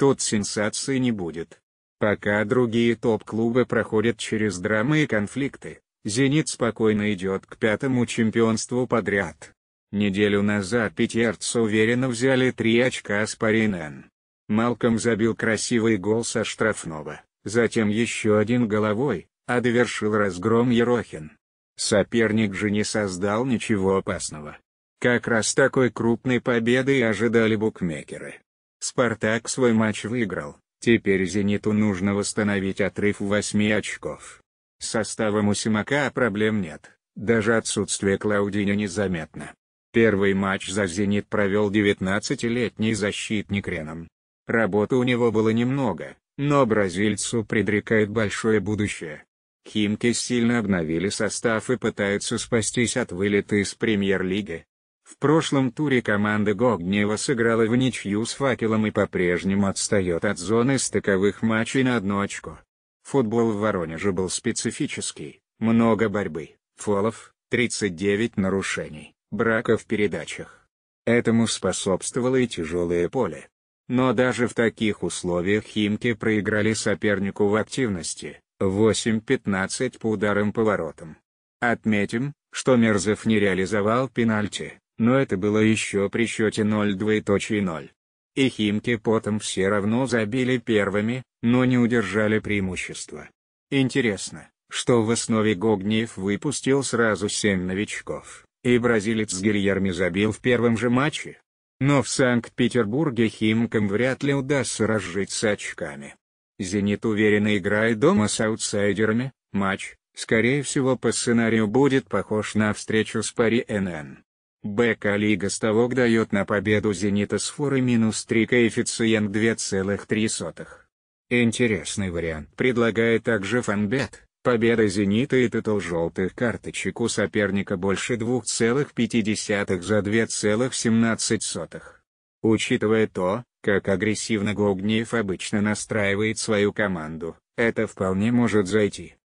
тут сенсации не будет. Пока другие топ-клубы проходят через драмы и конфликты, «Зенит» спокойно идет к пятому чемпионству подряд. Неделю назад пятерцы уверенно взяли три очка с Паринен. Малком забил красивый гол со штрафного, затем еще один головой, а довершил разгром Ерохин. Соперник же не создал ничего опасного. Как раз такой крупной победы и ожидали букмекеры. Спартак свой матч выиграл, теперь «Зениту» нужно восстановить отрыв в 8 очков. С составом у Симака проблем нет, даже отсутствие Клаудини незаметно. Первый матч за «Зенит» провел 19-летний защитник Реном. Работы у него было немного, но бразильцу предрекает большое будущее. Химки сильно обновили состав и пытаются спастись от вылета из премьер-лиги. В прошлом туре команда Гогнева сыграла в ничью с факелом и по-прежнему отстает от зоны стыковых матчей на одно очко. Футбол в Воронеже был специфический, много борьбы, фолов, 39 нарушений, брака в передачах. Этому способствовало и тяжелое поле. Но даже в таких условиях Химки проиграли сопернику в активности, 8-15 по ударам по воротам. Отметим, что Мерзов не реализовал пенальти, но это было еще при счете 0-0. И Химки потом все равно забили первыми, но не удержали преимущество. Интересно, что в основе Гогниев выпустил сразу 7 новичков, и бразилец Гильерми забил в первом же матче. Но в Санкт-Петербурге Химкам вряд ли удастся разжиться очками. «Зенит» уверенно играет дома с аутсайдерами, матч, скорее всего по сценарию будет похож на встречу с Пари НН. БК Лига Ставок дает на победу Зенита с форой минус 3 коэффициент 2,3. Интересный вариант предлагает также Фанбет. Победа Зенита и титул желтых карточек у соперника больше 2,5 за 2,17. Учитывая то, как агрессивно Гогниев обычно настраивает свою команду, это вполне может зайти.